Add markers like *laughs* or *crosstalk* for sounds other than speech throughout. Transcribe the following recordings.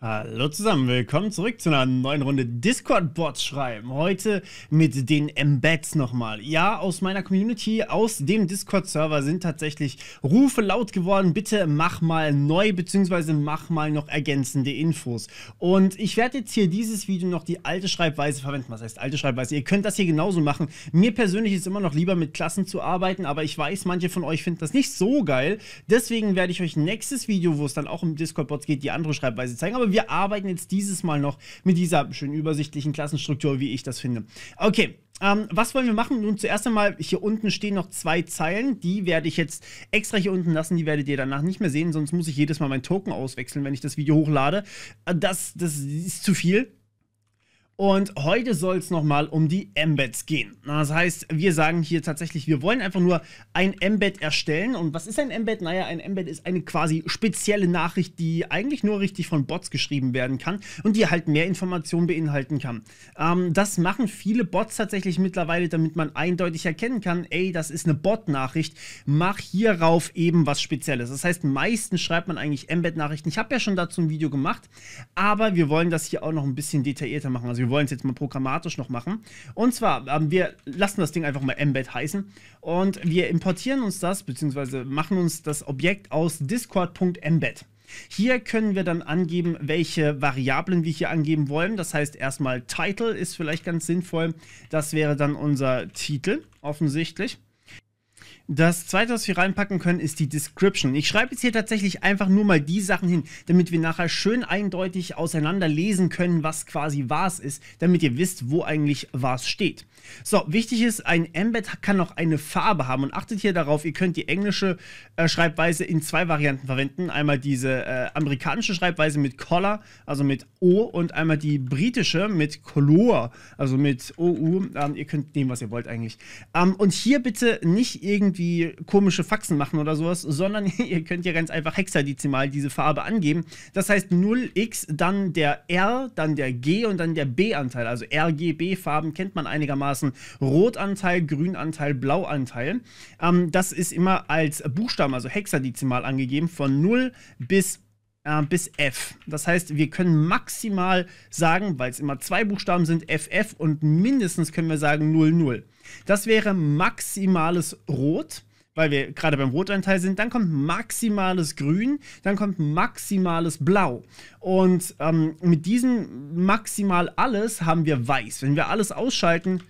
Hallo zusammen, willkommen zurück zu einer neuen Runde Discord-Bots schreiben. Heute mit den Embeds nochmal. Ja, aus meiner Community, aus dem Discord-Server sind tatsächlich Rufe laut geworden. Bitte mach mal neu, beziehungsweise mach mal noch ergänzende Infos. Und ich werde jetzt hier dieses Video noch die alte Schreibweise verwenden. Was heißt alte Schreibweise? Ihr könnt das hier genauso machen. Mir persönlich ist immer noch lieber mit Klassen zu arbeiten, aber ich weiß, manche von euch finden das nicht so geil. Deswegen werde ich euch nächstes Video, wo es dann auch um Discord-Bots geht, die andere Schreibweise zeigen. Aber aber wir arbeiten jetzt dieses Mal noch mit dieser schön übersichtlichen Klassenstruktur, wie ich das finde. Okay, ähm, was wollen wir machen? Nun, zuerst einmal, hier unten stehen noch zwei Zeilen. Die werde ich jetzt extra hier unten lassen. Die werdet ihr danach nicht mehr sehen, sonst muss ich jedes Mal mein Token auswechseln, wenn ich das Video hochlade. Äh, das, das ist zu viel. Und heute soll es nochmal um die Embeds gehen. Das heißt, wir sagen hier tatsächlich, wir wollen einfach nur ein Embed erstellen. Und was ist ein Embed? Naja, ein Embed ist eine quasi spezielle Nachricht, die eigentlich nur richtig von Bots geschrieben werden kann und die halt mehr Informationen beinhalten kann. Ähm, das machen viele Bots tatsächlich mittlerweile, damit man eindeutig erkennen kann, ey, das ist eine Bot-Nachricht, mach hierauf eben was Spezielles. Das heißt, meistens schreibt man eigentlich Embed-Nachrichten. Ich habe ja schon dazu ein Video gemacht, aber wir wollen das hier auch noch ein bisschen detaillierter machen. Also wir wollen es jetzt mal programmatisch noch machen. Und zwar, ähm, wir lassen das Ding einfach mal Embed heißen und wir importieren uns das, beziehungsweise machen uns das Objekt aus discord.embed. Hier können wir dann angeben, welche Variablen wir hier angeben wollen. Das heißt erstmal Title ist vielleicht ganz sinnvoll. Das wäre dann unser Titel offensichtlich. Das zweite, was wir reinpacken können, ist die Description. Ich schreibe jetzt hier tatsächlich einfach nur mal die Sachen hin, damit wir nachher schön eindeutig auseinanderlesen können, was quasi was ist, damit ihr wisst, wo eigentlich was steht. So, wichtig ist, ein Embed kann auch eine Farbe haben und achtet hier darauf, ihr könnt die englische äh, Schreibweise in zwei Varianten verwenden. Einmal diese äh, amerikanische Schreibweise mit Color, also mit O, und einmal die britische mit Color, also mit OU. Ähm, ihr könnt nehmen, was ihr wollt eigentlich. Ähm, und hier bitte nicht irgendwie irgendwie komische Faxen machen oder sowas, sondern *laughs* ihr könnt ja ganz einfach hexadezimal diese Farbe angeben. Das heißt 0x, dann der R, dann der G und dann der B-Anteil. Also RGB-Farben kennt man einigermaßen. Rotanteil, Grünanteil, Blauanteil. Ähm, das ist immer als Buchstaben, also hexadezimal angegeben, von 0 bis 1 äh, bis F. Das heißt, wir können maximal sagen, weil es immer zwei Buchstaben sind, FF und mindestens können wir sagen 00. Das wäre maximales Rot weil wir gerade beim Rotanteil sind, dann kommt maximales Grün, dann kommt maximales Blau. Und ähm, mit diesem maximal alles haben wir Weiß. Wenn wir alles ausschalten,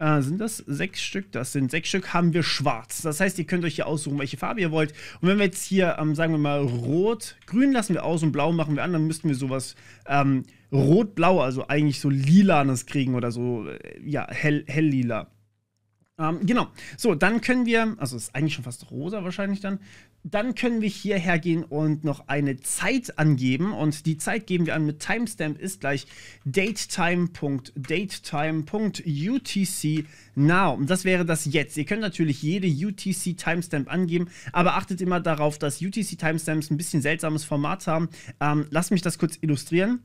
äh, sind das sechs Stück? Das sind sechs Stück, haben wir schwarz. Das heißt, ihr könnt euch hier aussuchen, welche Farbe ihr wollt. Und wenn wir jetzt hier, ähm, sagen wir mal, rot, grün lassen wir aus und blau machen wir an, dann müssten wir sowas ähm, rot-blau, also eigentlich so lilanes kriegen oder so, äh, ja, hell, hell lila. Ähm, genau. So, dann können wir, also ist eigentlich schon fast rosa wahrscheinlich dann. Dann können wir hierher gehen und noch eine Zeit angeben. Und die Zeit geben wir an mit Timestamp ist gleich datetime.datetime.utc now. Und das wäre das jetzt. Ihr könnt natürlich jede UTC Timestamp angeben, aber achtet immer darauf, dass UTC Timestamps ein bisschen seltsames Format haben. Ähm, lasst mich das kurz illustrieren.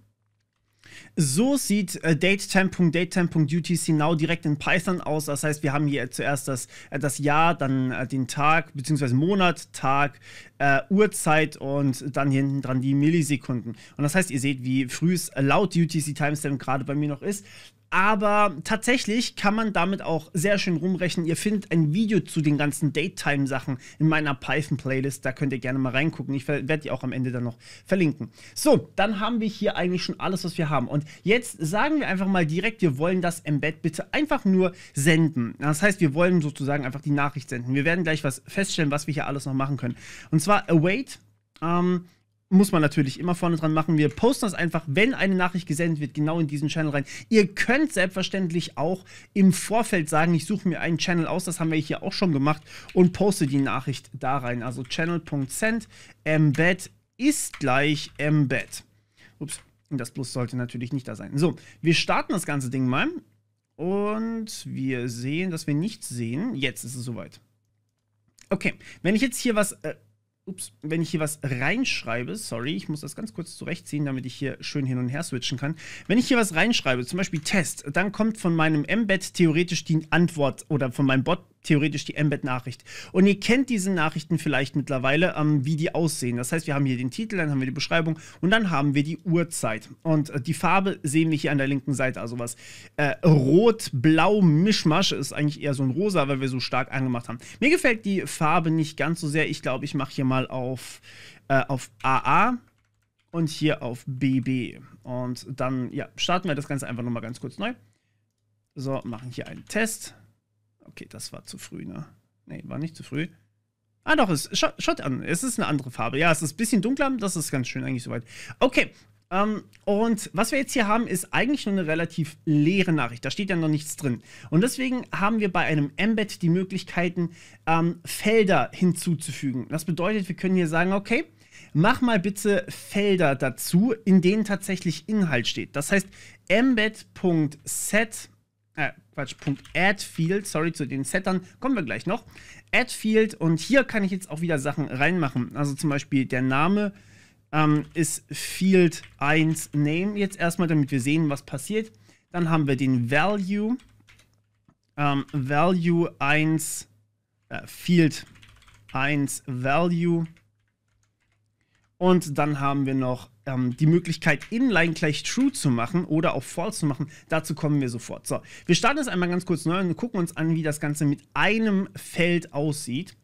So sieht äh, DateTime.DateTime.UTC Now direkt in Python aus. Das heißt, wir haben hier zuerst das, äh, das Jahr, dann äh, den Tag, bzw. Monat, Tag, äh, Uhrzeit und dann hier hinten dran die Millisekunden. Und das heißt, ihr seht, wie früh es äh, laut UTC Timestamp gerade bei mir noch ist aber tatsächlich kann man damit auch sehr schön rumrechnen. Ihr findet ein Video zu den ganzen Daytime-Sachen in meiner Python-Playlist. Da könnt ihr gerne mal reingucken. Ich werde die auch am Ende dann noch verlinken. So, dann haben wir hier eigentlich schon alles, was wir haben. Und jetzt sagen wir einfach mal direkt, wir wollen das Embed bitte einfach nur senden. Das heißt, wir wollen sozusagen einfach die Nachricht senden. Wir werden gleich was feststellen, was wir hier alles noch machen können. Und zwar await. Ähm, muss man natürlich immer vorne dran machen. Wir posten das einfach, wenn eine Nachricht gesendet wird, genau in diesen Channel rein. Ihr könnt selbstverständlich auch im Vorfeld sagen, ich suche mir einen Channel aus, das haben wir hier auch schon gemacht und poste die Nachricht da rein. Also channel.send embed ist gleich embed. Ups, das Plus sollte natürlich nicht da sein. So, wir starten das ganze Ding mal und wir sehen, dass wir nichts sehen. Jetzt ist es soweit. Okay, wenn ich jetzt hier was äh, ups, wenn ich hier was reinschreibe, sorry, ich muss das ganz kurz zurechtziehen, damit ich hier schön hin und her switchen kann. Wenn ich hier was reinschreibe, zum Beispiel Test, dann kommt von meinem Embed theoretisch die Antwort oder von meinem Bot theoretisch die Embed-Nachricht. Und ihr kennt diese Nachrichten vielleicht mittlerweile, ähm, wie die aussehen. Das heißt, wir haben hier den Titel, dann haben wir die Beschreibung und dann haben wir die Uhrzeit. Und äh, die Farbe sehen wir hier an der linken Seite. Also was äh, rot-blau-Mischmasch ist eigentlich eher so ein rosa, weil wir so stark angemacht haben. Mir gefällt die Farbe nicht ganz so sehr. Ich glaube, ich mache hier mal auf, äh, auf AA und hier auf BB. Und dann ja, starten wir das Ganze einfach nochmal ganz kurz neu. So, machen hier einen Test. Okay, das war zu früh, ne? Ne, war nicht zu früh. Ah, doch, es, schaut, schaut an. Es ist eine andere Farbe. Ja, es ist ein bisschen dunkler. Das ist ganz schön eigentlich soweit. Okay, ähm, und was wir jetzt hier haben, ist eigentlich nur eine relativ leere Nachricht. Da steht ja noch nichts drin. Und deswegen haben wir bei einem Embed die Möglichkeiten, ähm, Felder hinzuzufügen. Das bedeutet, wir können hier sagen, okay, mach mal bitte Felder dazu, in denen tatsächlich Inhalt steht. Das heißt, embed.set äh, Quatsch, Punkt Addfield, sorry, zu den Settern, kommen wir gleich noch. Addfield und hier kann ich jetzt auch wieder Sachen reinmachen. Also zum Beispiel der Name ähm, ist Field 1 Name jetzt erstmal, damit wir sehen, was passiert. Dann haben wir den Value, ähm, Value 1, äh, Field 1 Value. Und dann haben wir noch ähm, die Möglichkeit, Inline gleich True zu machen oder auch False zu machen. Dazu kommen wir sofort. So, wir starten jetzt einmal ganz kurz neu und gucken uns an, wie das Ganze mit einem Feld aussieht.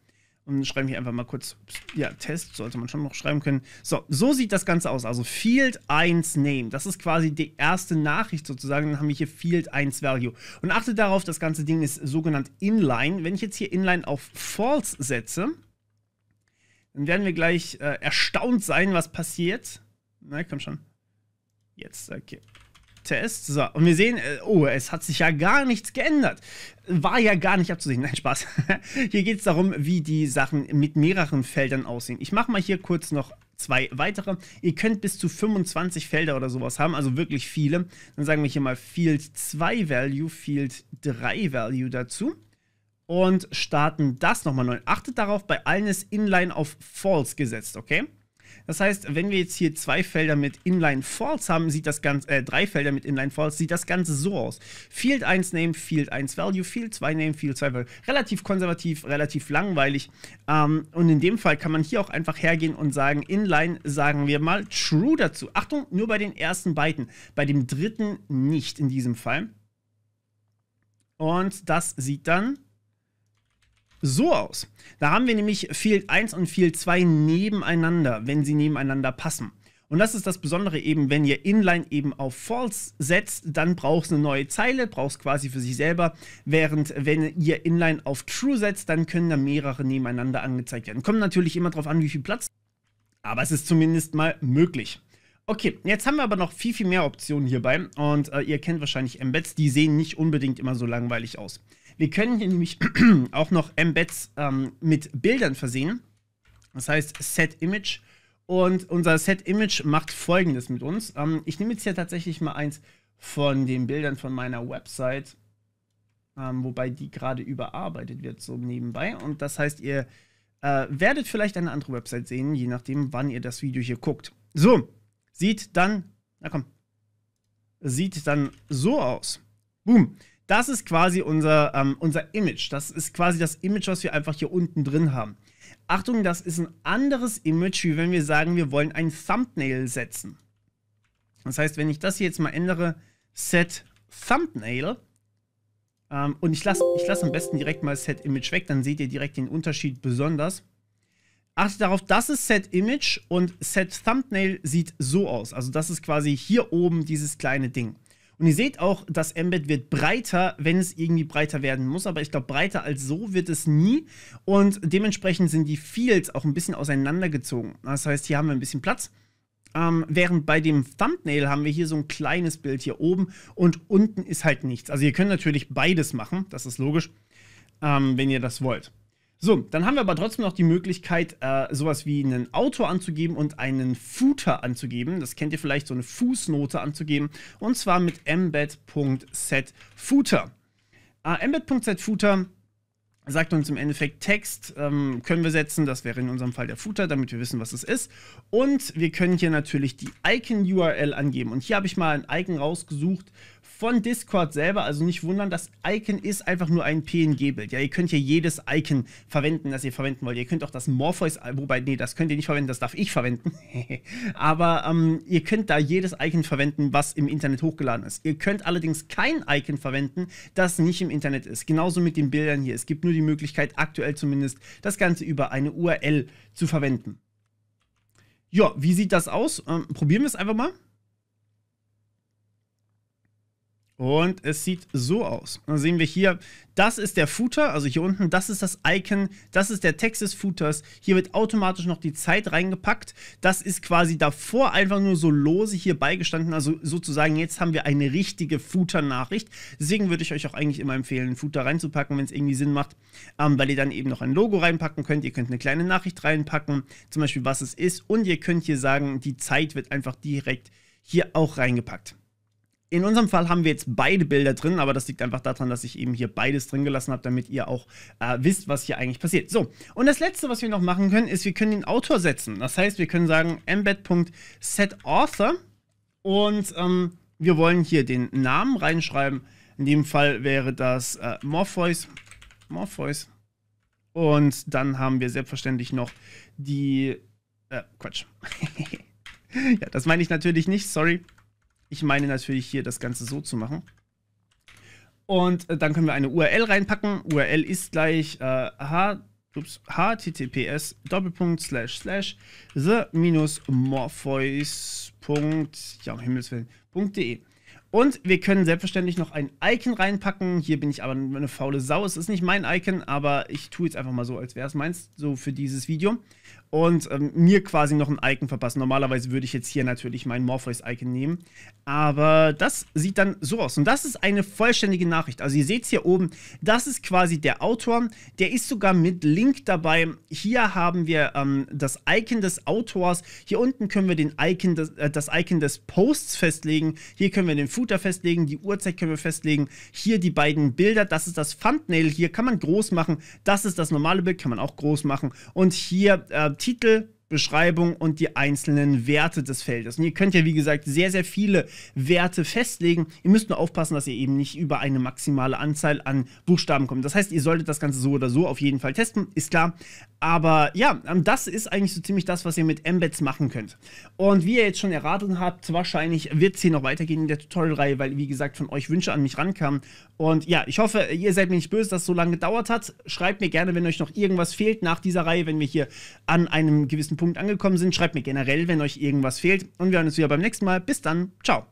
Und schreiben hier einfach mal kurz, ja, Test sollte man schon noch schreiben können. So, so sieht das Ganze aus. Also Field 1 Name. Das ist quasi die erste Nachricht sozusagen. Dann haben wir hier Field 1 Value. Und achte darauf, das ganze Ding ist sogenannt Inline. Wenn ich jetzt hier Inline auf False setze, dann werden wir gleich äh, erstaunt sein, was passiert. Na, komm schon. Jetzt, okay. Test. So, und wir sehen, äh, oh, es hat sich ja gar nichts geändert. War ja gar nicht abzusehen. Nein, Spaß. *laughs* Hier geht es darum, wie die Sachen mit mehreren Feldern aussehen. Ich mache mal hier kurz noch zwei weitere. Ihr könnt bis zu 25 Felder oder sowas haben, also wirklich viele. Dann sagen wir hier mal Field 2 Value, Field 3 Value dazu. Und starten das nochmal neu. Achtet darauf, bei allen ist Inline auf False gesetzt, okay? Das heißt, wenn wir jetzt hier zwei Felder mit Inline Falls haben, sieht das Ganze, äh, drei Felder mit Inline Falls, sieht das Ganze so aus. Field 1 Name, Field 1 Value, Field 2 Name, Field 2 Value. Relativ konservativ, relativ langweilig. Ähm, und in dem Fall kann man hier auch einfach hergehen und sagen, Inline sagen wir mal True dazu. Achtung, nur bei den ersten beiden, bei dem dritten nicht in diesem Fall. Und das sieht dann so aus. Da haben wir nämlich Field 1 und Field 2 nebeneinander, wenn sie nebeneinander passen. Und das ist das Besondere eben, wenn ihr Inline eben auf False setzt, dann braucht es eine neue Zeile, braucht es quasi für sich selber. Während wenn ihr Inline auf True setzt, dann können da mehrere nebeneinander angezeigt werden. Kommt natürlich immer darauf an, wie viel Platz, aber es ist zumindest mal möglich. Okay, jetzt haben wir aber noch viel, viel mehr Optionen hierbei und äh, ihr kennt wahrscheinlich Embeds, die sehen nicht unbedingt immer so langweilig aus. Wir können hier nämlich *clears throat* auch noch Embeds ähm, mit Bildern versehen. Das heißt Set Image. Und unser Set Image macht folgendes mit uns. Ähm, ich nehme jetzt hier tatsächlich mal eins von den Bildern von meiner Website, ähm, wobei die gerade überarbeitet wird, so nebenbei. Und das heißt, ihr äh, werdet vielleicht eine andere Website sehen, je nachdem, wann ihr das Video hier guckt. So, sieht dann, na komm, sieht dann so aus. Boom. Das ist quasi unser, ähm, unser Image. Das ist quasi das Image, was wir einfach hier unten drin haben. Achtung, das ist ein anderes Image, wie wenn wir sagen, wir wollen ein Thumbnail setzen. Das heißt, wenn ich das hier jetzt mal ändere, Set Thumbnail, ähm, und ich lasse ich lass am besten direkt mal Set Image weg, dann seht ihr direkt den Unterschied besonders. Achtet darauf, das ist Set Image und Set Thumbnail sieht so aus. Also das ist quasi hier oben dieses kleine Ding. Und ihr seht auch, das Embed wird breiter, wenn es irgendwie breiter werden muss. Aber ich glaube, breiter als so wird es nie. Und dementsprechend sind die Fields auch ein bisschen auseinandergezogen. Das heißt, hier haben wir ein bisschen Platz. Ähm, während bei dem Thumbnail haben wir hier so ein kleines Bild hier oben und unten ist halt nichts. Also ihr könnt natürlich beides machen, das ist logisch, ähm, wenn ihr das wollt. So, dann haben wir aber trotzdem noch die Möglichkeit, äh, sowas wie einen Autor anzugeben und einen Footer anzugeben. Das kennt ihr vielleicht, so eine Fußnote anzugeben. Und zwar mit embed.setFooter. Äh, ah, embed.setFooter sagt uns im Endeffekt Text, ähm, können wir setzen, das wäre in unserem Fall der Footer, damit wir wissen, was es ist. Und wir können hier natürlich die Icon-URL angeben. Und hier habe ich mal ein Icon rausgesucht, von Discord selber. Also nicht wundern, das Icon ist einfach nur ein PNG-Bild. Ja, ihr könnt hier jedes Icon verwenden, das ihr verwenden wollt. Ihr könnt auch das Morpheus, wobei, nee, das könnt ihr nicht verwenden, das darf ich verwenden. *laughs* Aber ähm, ihr könnt da jedes Icon verwenden, was im Internet hochgeladen ist. Ihr könnt allerdings kein Icon verwenden, das nicht im Internet ist. Genauso mit den Bildern hier. Es gibt nur die Möglichkeit, aktuell zumindest, das Ganze über eine URL zu verwenden. Ja, wie sieht das aus? Ähm, probieren wir es einfach mal. Und es sieht so aus. Dann sehen wir hier, das ist der Footer, also hier unten, das ist das Icon, das ist der Text des Footers. Hier wird automatisch noch die Zeit reingepackt. Das ist quasi davor einfach nur so lose hier beigestanden. Also sozusagen, jetzt haben wir eine richtige Footer-Nachricht. Deswegen würde ich euch auch eigentlich immer empfehlen, einen Footer reinzupacken, wenn es irgendwie Sinn macht, ähm, weil ihr dann eben noch ein Logo reinpacken könnt. Ihr könnt eine kleine Nachricht reinpacken, zum Beispiel was es ist. Und ihr könnt hier sagen, die Zeit wird einfach direkt hier auch reingepackt. In unserem Fall haben wir jetzt beide Bilder drin, aber das liegt einfach daran, dass ich eben hier beides drin gelassen habe, damit ihr auch äh, wisst, was hier eigentlich passiert. So, und das Letzte, was wir noch machen können, ist, wir können den Autor setzen. Das heißt, wir können sagen embed.setAuthor und ähm, wir wollen hier den Namen reinschreiben. In dem Fall wäre das äh, Morpheus. Morpheus. Und dann haben wir selbstverständlich noch die... Äh, Quatsch. *laughs* ja, das meine ich natürlich nicht, sorry. Ich meine natürlich hier das Ganze so zu machen. Und äh, dann können wir eine URL reinpacken. URL ist gleich äh, h, ups, https Doppelpunkt slash slash the-morpheus. Ja, um Und wir können selbstverständlich noch ein Icon reinpacken. Hier bin ich aber eine faule Sau. Es ist nicht mein Icon, aber ich tue jetzt einfach mal so, als wäre es meins, so für dieses Video und ähm, mir quasi noch ein Icon verpassen. Normalerweise würde ich jetzt hier natürlich mein Morpheus-Icon nehmen. Aber das sieht dann so aus. Und das ist eine vollständige Nachricht. Also ihr seht es hier oben, das ist quasi der Autor. Der ist sogar mit Link dabei. Hier haben wir ähm, das Icon des Autors. Hier unten können wir den Icon des, äh, das Icon des Posts festlegen. Hier können wir den Footer festlegen, die Uhrzeit können wir festlegen. Hier die beiden Bilder, das ist das Thumbnail. Hier kann man groß machen. Das ist das normale Bild, kann man auch groß machen. Und hier... Äh, Titel Beschreibung und die einzelnen Werte des Feldes. Und ihr könnt ja, wie gesagt, sehr, sehr viele Werte festlegen. Ihr müsst nur aufpassen, dass ihr eben nicht über eine maximale Anzahl an Buchstaben kommt. Das heißt, ihr solltet das Ganze so oder so auf jeden Fall testen, ist klar. Aber ja, ähm, das ist eigentlich so ziemlich das, was ihr mit Embeds machen könnt. Und wie ihr jetzt schon erraten habt, wahrscheinlich wird es hier noch weitergehen in der Tutorial-Reihe, weil, wie gesagt, von euch Wünsche an mich rankamen. Und ja, ich hoffe, ihr seid mir nicht böse, dass es so lange gedauert hat. Schreibt mir gerne, wenn euch noch irgendwas fehlt nach dieser Reihe, wenn wir hier an einem gewissen Punkt Punkt angekommen sind. Schreibt mir generell, wenn euch irgendwas fehlt. Und wir hören uns wieder beim nächsten Mal. Bis dann. Ciao.